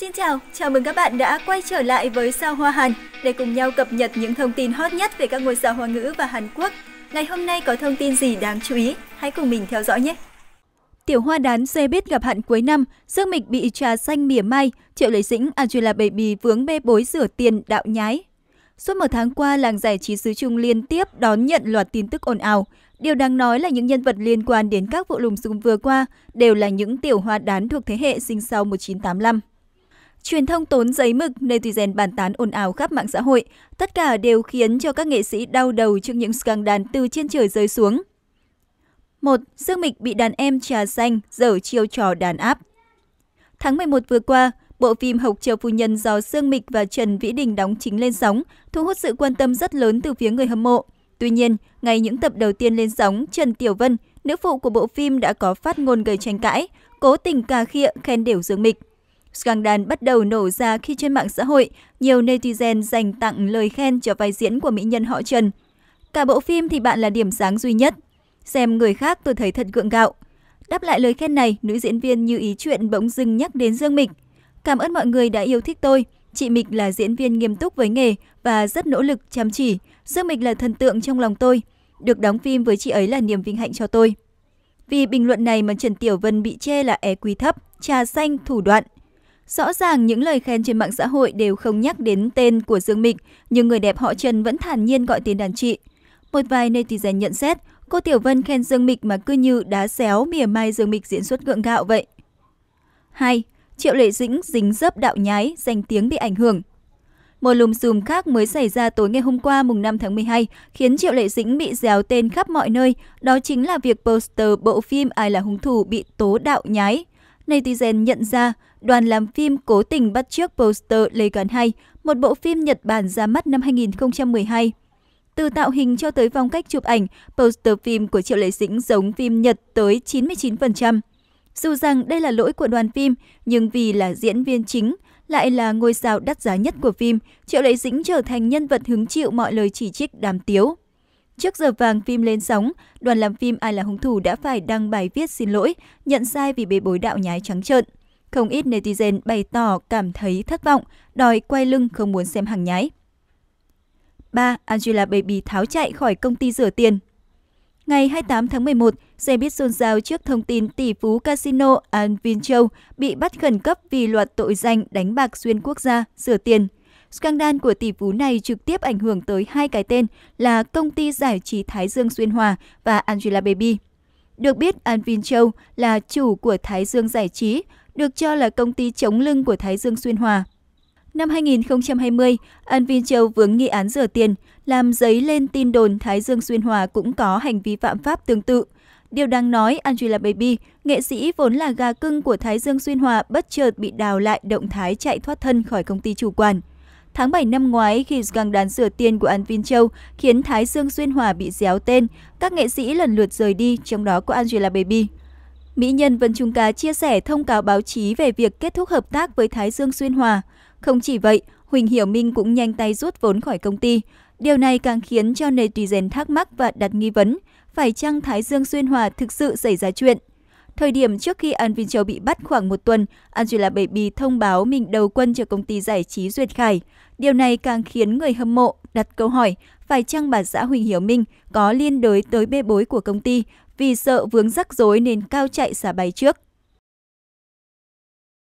Xin chào, chào mừng các bạn đã quay trở lại với Sao Hoa Hàn để cùng nhau cập nhật những thông tin hot nhất về các ngôi sao hoa ngữ và Hàn Quốc. Ngày hôm nay có thông tin gì đáng chú ý? Hãy cùng mình theo dõi nhé! Tiểu hoa đán xe biết gặp hạn cuối năm, Dương Mịch bị trà xanh mỉa mai, Triệu Lệ Dĩnh, Angela Baby vướng bê bối rửa tiền đạo nhái. Suốt một tháng qua, làng giải trí xứ Trung liên tiếp đón nhận loạt tin tức ồn ào. Điều đáng nói là những nhân vật liên quan đến các vụ lùm xùm vừa qua đều là những tiểu hoa đán thuộc thế hệ sinh sau 1985. Truyền thông tốn giấy mực, netizen bàn tán ồn ào khắp mạng xã hội, tất cả đều khiến cho các nghệ sĩ đau đầu trước những scandal từ trên trời rơi xuống. 1. Dương Mịch bị đàn em trà xanh, dở chiêu trò đàn áp Tháng 11 vừa qua, bộ phim Hộc Triều Phu Nhân do Dương Mịch và Trần Vĩ Đình đóng chính lên sóng, thu hút sự quan tâm rất lớn từ phía người hâm mộ. Tuy nhiên, ngay những tập đầu tiên lên sóng, Trần Tiểu Vân, nữ phụ của bộ phim đã có phát ngôn gây tranh cãi, cố tình cà khịa khen đều Dương Mịch. Scandal bắt đầu nổ ra khi trên mạng xã hội, nhiều netizen dành tặng lời khen cho vai diễn của mỹ nhân họ Trần. Cả bộ phim thì bạn là điểm sáng duy nhất. Xem người khác tôi thấy thật gượng gạo. Đáp lại lời khen này, nữ diễn viên như ý chuyện bỗng dưng nhắc đến Dương Mịch. Cảm ơn mọi người đã yêu thích tôi. Chị Mịch là diễn viên nghiêm túc với nghề và rất nỗ lực, chăm chỉ. Dương Mịch là thần tượng trong lòng tôi. Được đóng phim với chị ấy là niềm vinh hạnh cho tôi. Vì bình luận này mà Trần Tiểu Vân bị chê là é e quý thấp, trà xanh, thủ đoạn. Rõ ràng những lời khen trên mạng xã hội đều không nhắc đến tên của Dương Mịch, nhưng người đẹp họ Trần vẫn thản nhiên gọi tên đàn chị. Một vài netizen nhận xét, cô Tiểu Vân khen Dương Mịch mà cứ như đá xéo mỉa mai Dương Mịch diễn xuất gượng gạo vậy. 2. Triệu Lệ Dĩnh dính dấp đạo nhái, danh tiếng bị ảnh hưởng. Một lùm xùm khác mới xảy ra tối ngày hôm qua mùng 5 tháng 12 khiến Triệu Lệ Dĩnh bị déo tên khắp mọi nơi, đó chính là việc poster bộ phim Ai là hung thủ bị tố đạo nhái netizen nhận ra đoàn làm phim cố tình bắt chước poster Lê Gán 2, một bộ phim Nhật Bản ra mắt năm 2012. Từ tạo hình cho tới phong cách chụp ảnh, poster phim của Triệu Lệ Dĩnh giống phim Nhật tới 99%. Dù rằng đây là lỗi của đoàn phim, nhưng vì là diễn viên chính, lại là ngôi sao đắt giá nhất của phim, Triệu Lệ Dĩnh trở thành nhân vật hứng chịu mọi lời chỉ trích đàm tiếu. Trước giờ vàng phim lên sóng, đoàn làm phim Ai là hung thủ đã phải đăng bài viết xin lỗi, nhận sai vì bê bối đạo nhái trắng trợn. Không ít netizen bày tỏ cảm thấy thất vọng, đòi quay lưng không muốn xem hàng nhái. 3. Angela Baby tháo chạy khỏi công ty rửa tiền Ngày 28 tháng 11, xe buýt xôn xao trước thông tin tỷ phú casino Alvin Vinchow bị bắt khẩn cấp vì loạt tội danh đánh bạc xuyên quốc gia, rửa tiền – Scandal của tỷ phú này trực tiếp ảnh hưởng tới hai cái tên là công ty giải trí Thái Dương Xuyên Hòa và Angela Baby. Được biết, Alvin Châu là chủ của Thái Dương Giải trí, được cho là công ty chống lưng của Thái Dương Xuyên Hòa. Năm 2020, Alvin Châu vướng nghi án rửa tiền, làm giấy lên tin đồn Thái Dương Xuyên Hòa cũng có hành vi phạm pháp tương tự. Điều đáng nói, Angela Baby, nghệ sĩ vốn là gà cưng của Thái Dương Xuyên Hòa bất chợt bị đào lại động thái chạy thoát thân khỏi công ty chủ quản. Tháng 7 năm ngoái, khi gang đàn rửa tiền của An Vin Châu khiến Thái Dương Xuyên Hòa bị déo tên, các nghệ sĩ lần lượt rời đi, trong đó có Angela Baby. Mỹ nhân Vân Trung Cá chia sẻ thông cáo báo chí về việc kết thúc hợp tác với Thái Dương Xuyên Hòa. Không chỉ vậy, Huỳnh Hiểu Minh cũng nhanh tay rút vốn khỏi công ty. Điều này càng khiến cho netizen thắc mắc và đặt nghi vấn, phải chăng Thái Dương Xuyên Hòa thực sự xảy ra chuyện? Thời điểm trước khi An Vin Châu bị bắt khoảng một tuần, Angela Baby thông báo mình đầu quân cho công ty giải trí Duyệt Khải. Điều này càng khiến người hâm mộ đặt câu hỏi phải chăng bà xã Huỳnh Hiểu Minh có liên đới tới bê bối của công ty vì sợ vướng rắc rối nên cao chạy xả bài trước.